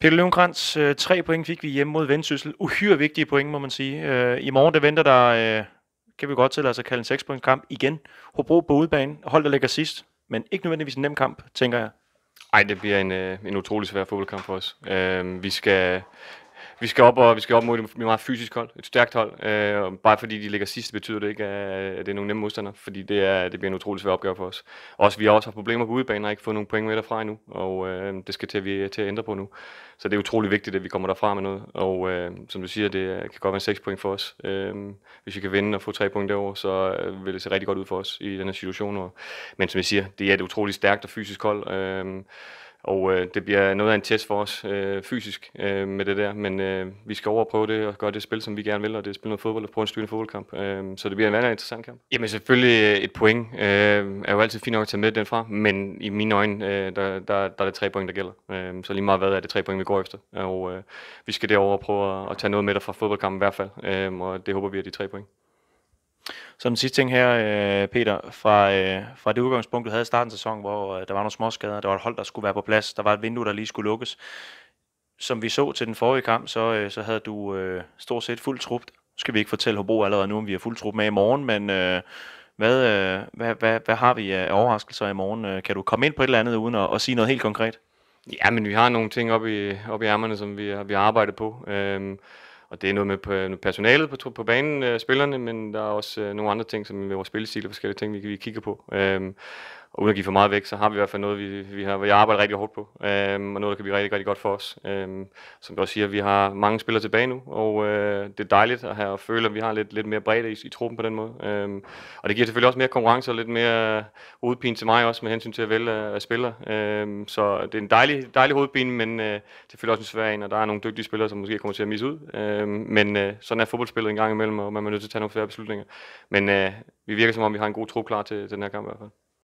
Peter Løvengræns, øh, tre point fik vi hjemme mod Vendsyssel. Uhyre vigtige point, må man sige. Øh, I morgen, der venter der, øh, kan vi godt til altså kalde en 6 point kamp igen. Hobro på udebane, hold der ligger sidst, men ikke nødvendigvis en nem kamp, tænker jeg. Nej, det bliver en, en utrolig svær fodboldkamp for os. vi skal vi skal op, og vi skal op mod et meget fysisk hold, et stærkt hold. Øh, bare fordi de ligger sidst, betyder det ikke, at det er nogle nemme modstandere, fordi det, er, det bliver en utrolig svær opgave for os. Også, vi har også haft problemer på udebanen og ikke fået nogle point med derfra endnu, og øh, det skal til, vi, til at ændre på nu. Så det er utrolig vigtigt, at vi kommer derfra med noget, og øh, som du siger, det kan godt være 6 point for os. Øh, hvis vi kan vinde og få 3 point derover, så øh, vil det se rigtig godt ud for os i den her situation. Og, men som jeg siger, det er et utroligt stærkt og fysisk hold. Øh, og øh, det bliver noget af en test for os øh, fysisk øh, med det der, men øh, vi skal over og prøve det og gøre det spil, som vi gerne vil, og det er spille noget fodbold og prøve en styrende fodboldkamp. Øh, så det bliver en anden interessant kamp. Jamen selvfølgelig øh, et point øh, er jo altid fint nok at tage med den fra, men i mine øjne, øh, der, der, der er det tre point, der gælder. Øh, så lige meget hvad er det tre point, vi går efter. Og øh, vi skal derover og prøve at, at tage noget med dig fra fodboldkampen i hvert fald, øh, og det håber vi er de tre point. Så den sidste ting her, øh, Peter, fra, øh, fra det udgangspunkt, du havde i starten af sæsonen, hvor øh, der var nogle småskader, der var et hold, der skulle være på plads, der var et vindue, der lige skulle lukkes. Som vi så til den forrige kamp, så, så havde du stort set fuld trup. Skal vi ikke fortælle Hobro allerede nu, om vi har fuld trup med i morgen, men hvad, hvad, hvad, hvad har vi af overraskelser i morgen? Kan du komme ind på et eller andet, uden at, at sige noget helt konkret? Ja, men vi har nogle ting oppe i, op i ærmerne, som vi, vi har arbejdet på. Øhm, og det er noget med personalet på, på banen, øh, spillerne, men der er også øh, nogle andre ting, som med vores spillestil og forskellige ting, vi, vi kigger på. Øhm, og uden at give for meget væk, så har vi i hvert fald noget, vi, vi har, vi arbejder rigtig hårdt på, øh, og noget, der kan blive rigtig, rigtig godt for os. Øh, som jeg også siger, vi har mange spillere tilbage nu, og øh, det er dejligt at have og føle, at vi har lidt, lidt mere bredde i, i truppen på den måde. Øh, og det giver selvfølgelig også mere konkurrence og lidt mere øh, hovedpine til mig også med hensyn til at vælge øh, at spille. Øh, så det er en dejlig, dejlig hovedpine, men øh, selvfølgelig også en svær en, og der er nogle dygtige spillere, som måske kommer til at misse ud. Øh, men øh, sådan er fodboldspillet en gang imellem, og man er nødt til at tage nogle færre beslutninger. Men øh, vi virker som om, vi har en god tro klar til, til den her kamp i hvert fald.